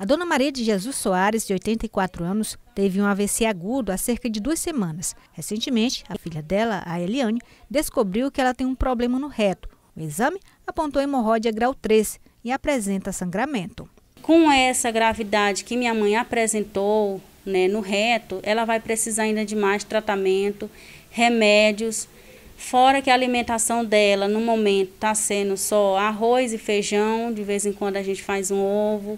A dona Maria de Jesus Soares, de 84 anos, teve um AVC agudo há cerca de duas semanas. Recentemente, a filha dela, a Eliane, descobriu que ela tem um problema no reto. O exame apontou hemorroida grau 3 e apresenta sangramento. Com essa gravidade que minha mãe apresentou né, no reto, ela vai precisar ainda de mais tratamento, remédios, Fora que a alimentação dela no momento está sendo só arroz e feijão, de vez em quando a gente faz um ovo,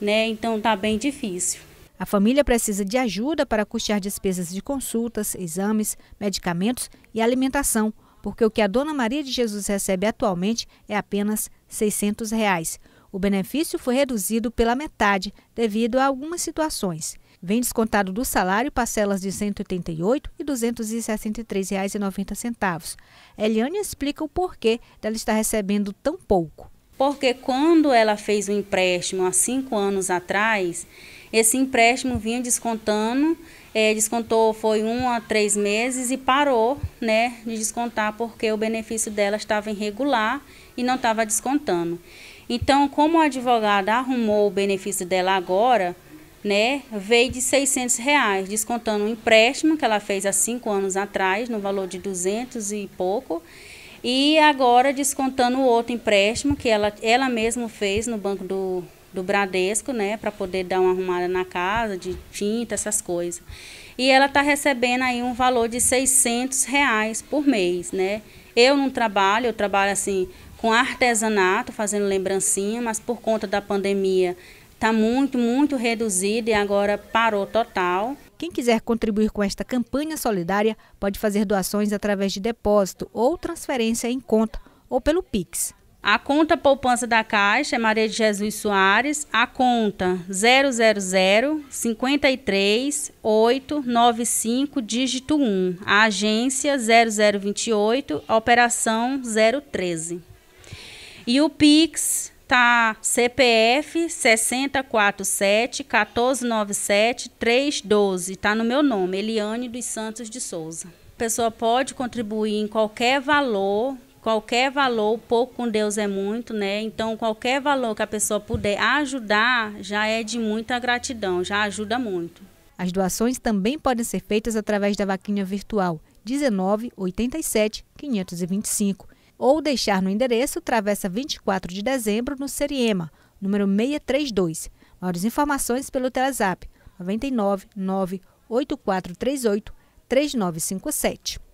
né? Então está bem difícil. A família precisa de ajuda para custear despesas de consultas, exames, medicamentos e alimentação, porque o que a dona Maria de Jesus recebe atualmente é apenas R$ 600. Reais. O benefício foi reduzido pela metade devido a algumas situações. Vem descontado do salário parcelas de R$ 188 e R$ 263,90. Eliane explica o porquê dela estar recebendo tão pouco porque quando ela fez o um empréstimo há cinco anos atrás, esse empréstimo vinha descontando, é, descontou foi um a três meses e parou né, de descontar porque o benefício dela estava irregular e não estava descontando. Então, como a advogada arrumou o benefício dela agora, né, veio de 600 reais, descontando o um empréstimo que ela fez há cinco anos atrás, no valor de 200 e pouco, e agora descontando o outro empréstimo que ela, ela mesma fez no banco do, do Bradesco, né, para poder dar uma arrumada na casa, de tinta, essas coisas. E ela está recebendo aí um valor de 600 reais por mês, né. Eu não trabalho, eu trabalho assim com artesanato, fazendo lembrancinha, mas por conta da pandemia está muito, muito reduzido e agora parou total. Quem quiser contribuir com esta campanha solidária pode fazer doações através de depósito ou transferência em conta ou pelo Pix. A conta poupança da Caixa é Maria de Jesus Soares, a conta 000 53 895, dígito 1, a agência 0028, operação 013. E o Pix está CPF 6047 1497 312. Está no meu nome, Eliane dos Santos de Souza. A pessoa pode contribuir em qualquer valor qualquer valor, pouco com Deus é muito, né? Então, qualquer valor que a pessoa puder ajudar já é de muita gratidão, já ajuda muito. As doações também podem ser feitas através da vaquinha virtual 19 87 525 ou deixar no endereço Travessa 24 de Dezembro, no Seriema, número 632. Maiores informações pelo Telezap 99 8438 3957.